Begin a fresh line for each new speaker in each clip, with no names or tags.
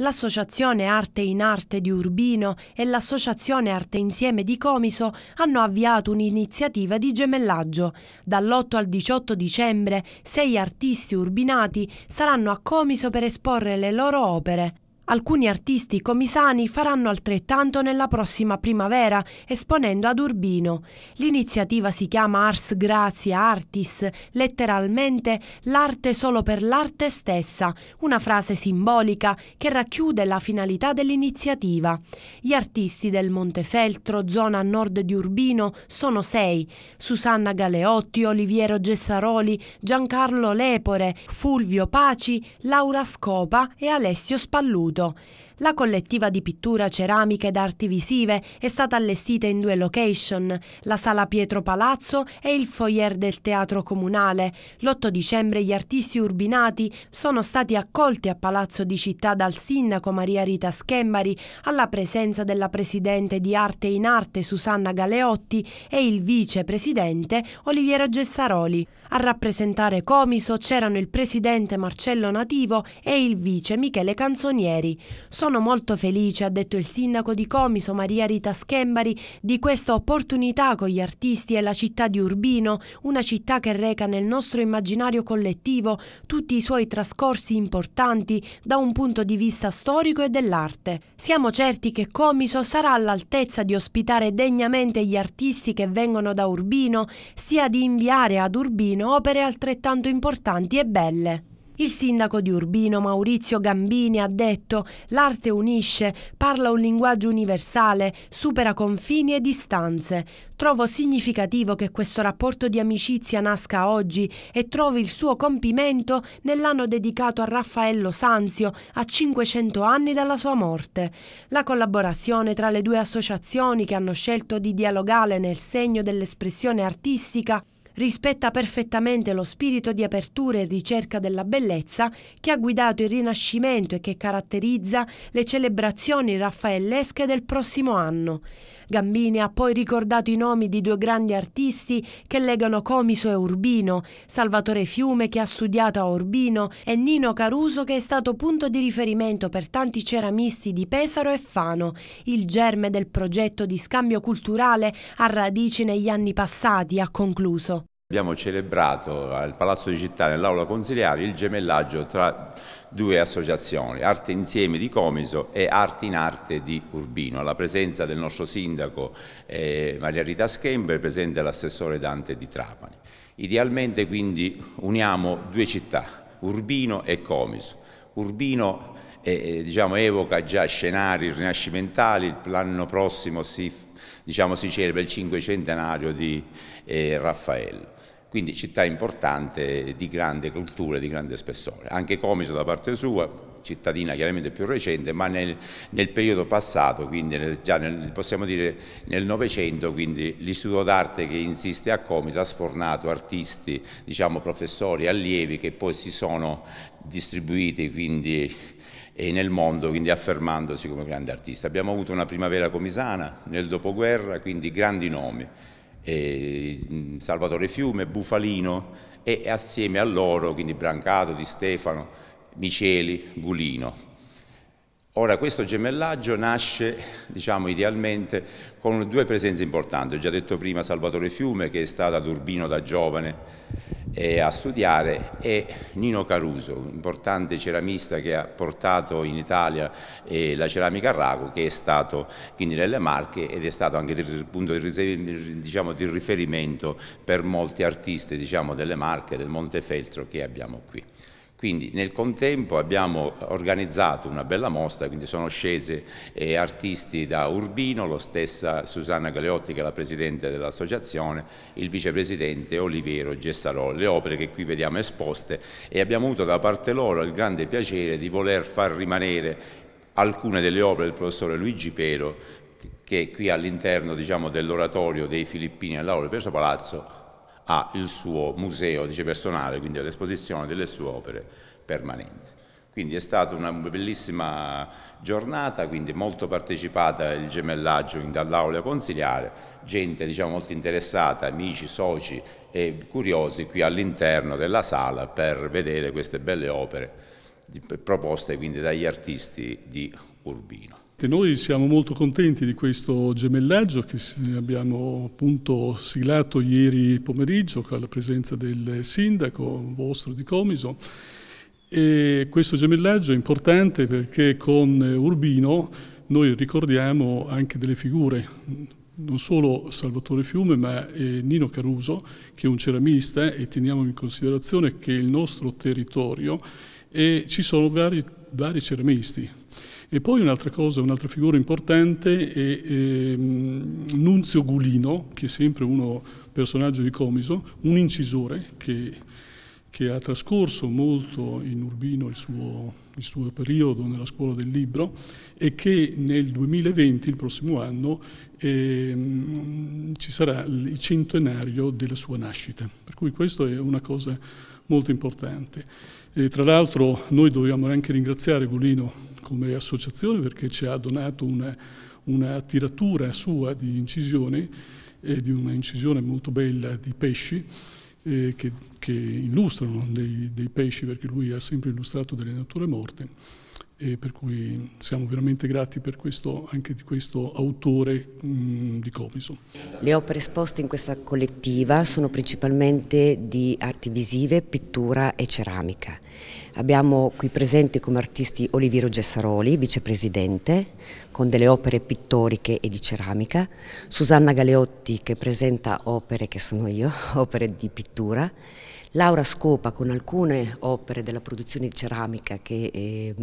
L'Associazione Arte in Arte di Urbino e l'Associazione Arte Insieme di Comiso hanno avviato un'iniziativa di gemellaggio. Dall'8 al 18 dicembre sei artisti urbinati saranno a Comiso per esporre le loro opere. Alcuni artisti comisani faranno altrettanto nella prossima primavera, esponendo ad Urbino. L'iniziativa si chiama Ars Grazia Artis, letteralmente l'arte solo per l'arte stessa, una frase simbolica che racchiude la finalità dell'iniziativa. Gli artisti del Montefeltro, zona a nord di Urbino, sono sei. Susanna Galeotti, Oliviero Gessaroli, Giancarlo Lepore, Fulvio Paci, Laura Scopa e Alessio Spalluto. subito La collettiva di pittura, ceramica ed arti visive è stata allestita in due location, la Sala Pietro Palazzo e il foyer del Teatro Comunale. L'8 dicembre gli artisti urbinati sono stati accolti a Palazzo di Città dal sindaco Maria Rita Schembari alla presenza della presidente di Arte in Arte Susanna Galeotti e il vicepresidente Oliviero Gessaroli. A rappresentare Comiso c'erano il presidente Marcello Nativo e il vice Michele Canzonieri. Sono sono molto felice, ha detto il sindaco di Comiso Maria Rita Schembari, di questa opportunità con gli artisti e la città di Urbino, una città che reca nel nostro immaginario collettivo tutti i suoi trascorsi importanti da un punto di vista storico e dell'arte. Siamo certi che Comiso sarà all'altezza di ospitare degnamente gli artisti che vengono da Urbino, sia di inviare ad Urbino opere altrettanto importanti e belle. Il sindaco di Urbino Maurizio Gambini ha detto l'arte unisce, parla un linguaggio universale, supera confini e distanze. Trovo significativo che questo rapporto di amicizia nasca oggi e trovi il suo compimento nell'anno dedicato a Raffaello Sanzio a 500 anni dalla sua morte. La collaborazione tra le due associazioni che hanno scelto di dialogare nel segno dell'espressione artistica rispetta perfettamente lo spirito di apertura e ricerca della bellezza che ha guidato il Rinascimento e che caratterizza le celebrazioni raffaellesche del prossimo anno. Gambini ha poi ricordato i nomi di due grandi artisti che legano Comiso e Urbino, Salvatore Fiume che ha studiato a Urbino e Nino Caruso che è stato punto di riferimento per tanti ceramisti di Pesaro e Fano. Il germe del progetto di scambio culturale a radici negli anni passati, ha concluso.
Abbiamo celebrato al Palazzo di Città, nell'aula consiliare, il gemellaggio tra due associazioni, Arte Insieme di Comiso e Arte in Arte di Urbino, alla presenza del nostro sindaco eh, Maria Rita Schember, presente l'assessore Dante di Trapani. Idealmente quindi uniamo due città, Urbino e Comiso. Urbino e, diciamo, evoca già scenari rinascimentali, l'anno prossimo si, diciamo, si celebra il cinquecentenario di eh, Raffaello. Quindi città importante, di grande cultura, di grande spessore. Anche Comiso da parte sua, cittadina chiaramente più recente, ma nel, nel periodo passato, quindi nel, già nel, possiamo dire nel Novecento, quindi l'istituto d'arte che insiste a Comiso ha sfornato artisti, diciamo professori, allievi che poi si sono distribuiti quindi e nel mondo, quindi affermandosi come grande artista. Abbiamo avuto una primavera comisana nel dopoguerra, quindi grandi nomi, e mm, Salvatore Fiume, Bufalino e assieme a loro, quindi Brancato, Di Stefano, Miceli, Gulino. Ora questo gemellaggio nasce, diciamo idealmente, con due presenze importanti. Ho già detto prima Salvatore Fiume che è stato ad Urbino da giovane eh, a studiare e Nino Caruso, un importante ceramista che ha portato in Italia eh, la ceramica a rago, che è stato quindi nelle Marche ed è stato anche il punto di, diciamo, di riferimento per molti artisti diciamo, delle Marche, del Montefeltro che abbiamo qui. Quindi nel contempo abbiamo organizzato una bella mostra, quindi sono scese eh, artisti da Urbino, lo stessa Susanna Galeotti che è la presidente dell'associazione, il vicepresidente Olivero Gessarò, le opere che qui vediamo esposte e abbiamo avuto da parte loro il grande piacere di voler far rimanere alcune delle opere del professore Luigi Pero che qui all'interno diciamo, dell'oratorio dei Filippini all'Aula di Palazzo ha il suo museo dice, personale, quindi l'esposizione delle sue opere permanenti. Quindi è stata una bellissima giornata, quindi molto partecipata il gemellaggio dall'aula consiliare, gente diciamo, molto interessata, amici, soci e curiosi qui all'interno della sala per vedere queste belle opere proposte quindi dagli artisti di
Urbino noi siamo molto contenti di questo gemellaggio che abbiamo appunto siglato ieri pomeriggio con la presenza del sindaco vostro di Comiso. E questo gemellaggio è importante perché con Urbino noi ricordiamo anche delle figure, non solo Salvatore Fiume ma eh, Nino Caruso che è un ceramista e teniamo in considerazione che il nostro territorio e ci sono vari, vari ceramisti e poi un'altra cosa, un'altra figura importante è, è ehm, Nunzio Gulino, che è sempre uno personaggio di Comiso, un incisore che, che ha trascorso molto in Urbino il suo, il suo, periodo nella scuola del libro e che nel 2020, il prossimo anno, eh, ci sarà il centenario della sua nascita. Per cui questa è una cosa molto importante. E tra l'altro noi dobbiamo anche ringraziare Golino come associazione perché ci ha donato una, una tiratura sua di incisioni, eh, di una incisione molto bella di pesci, eh, che, che, illustrano dei, dei pesci perché lui ha sempre illustrato delle nature morte e per cui siamo veramente grati per questo, anche di questo autore mh, mm, di Comiso.
Le opere esposte in questa collettiva sono principalmente di arti visive, pittura e ceramica. Abbiamo qui presenti come artisti Oliviero Gessaroli, vicepresidente, con delle opere pittoriche e di ceramica, Susanna Galeotti che presenta opere che sono io, opere di pittura, Laura Scopa con alcune opere della produzione di ceramica che eh,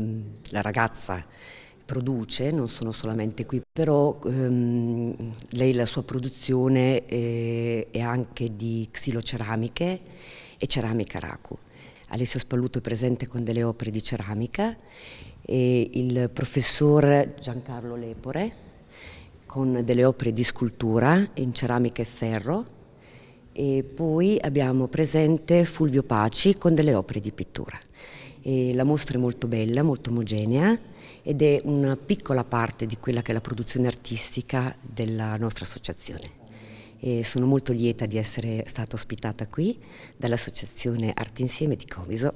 la ragazza produce, non sono solamente qui, però ehm, lei la sua produzione eh, è anche di xiloceramiche e ceramica raku. Alessio Spalluto è presente con delle opere di ceramica e il professor Giancarlo Lepore con delle opere di scultura in ceramica e ferro e poi abbiamo presente Fulvio Paci con delle opere di pittura. E la mostra è molto bella, molto omogenea ed è una piccola parte di quella che è la produzione artistica della nostra associazione. E sono molto lieta di essere stata ospitata qui dall'Associazione Arte Insieme di Comiso.